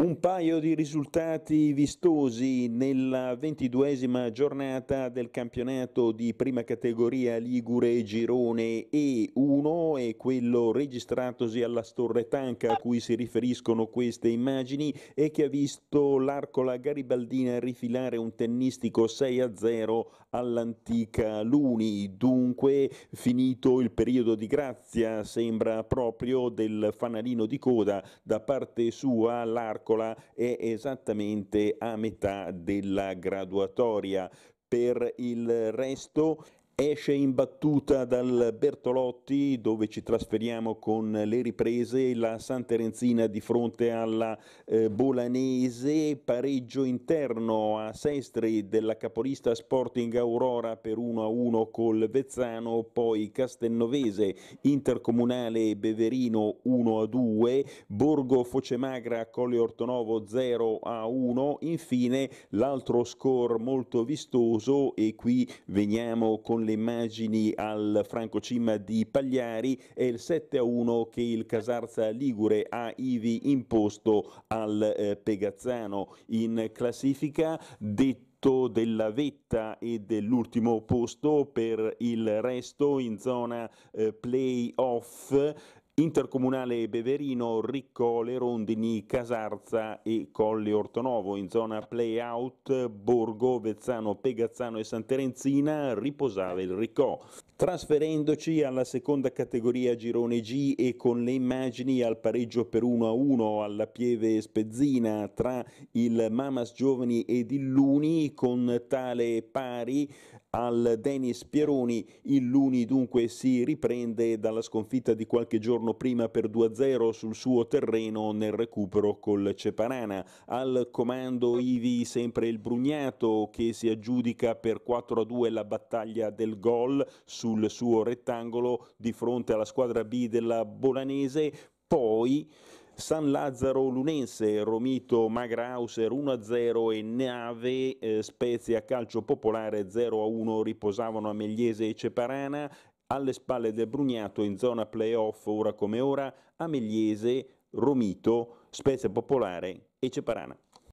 Un paio di risultati vistosi nella ventiduesima giornata del campionato di prima categoria Ligure Girone E1 e quello registratosi alla Storre Tanca a cui si riferiscono queste immagini e che ha visto l'Arcola Garibaldina rifilare un tennistico 6-0 all'antica Luni. Dunque finito il periodo di grazia sembra proprio del fanalino di coda da parte sua l'Arcola calcola è esattamente a metà della graduatoria. Per il resto esce in battuta dal Bertolotti dove ci trasferiamo con le riprese, la Sant'Erenzina di fronte alla eh, Bolanese, pareggio interno a Sestri della capolista Sporting Aurora per 1-1 col Vezzano, poi Castelnovese, Intercomunale Beverino 1-2, Borgo Focemagra Colle Ortonovo 0-1, infine l'altro score molto vistoso e qui veniamo con le le immagini al Franco Cima di Pagliari e il 7 a 1 che il Casarza Ligure ha ivi imposto al eh, Pegazzano in classifica detto della vetta e dell'ultimo posto per il resto in zona eh, playoff Intercomunale Beverino, Ricco, Le Rondini, Casarza e Colli Ortonovo, in zona Playout, Borgo, Vezzano, Pegazzano e Santerenzina riposava il Riccò. Trasferendoci alla seconda categoria Girone G e con le immagini al pareggio per 1-1 alla Pieve Spezzina tra il Mamas Giovani ed il Luni con tale pari al Denis Pieroni. Il Luni dunque si riprende dalla sconfitta di qualche giorno prima per 2-0 sul suo terreno nel recupero col Ceparana. Al comando Ivi sempre il Brugnato che si aggiudica per 4-2 la battaglia del gol sul suo rettangolo di fronte alla squadra B della Bolanese. Poi San Lazzaro Lunense, Romito Magrauser 1-0 e Nave eh, Spezia Calcio Popolare 0-1 riposavano a Megliese e Ceparana, alle spalle del Brugnato in zona playoff ora come ora a Megliese, Romito, Spezia Popolare e Ceparana.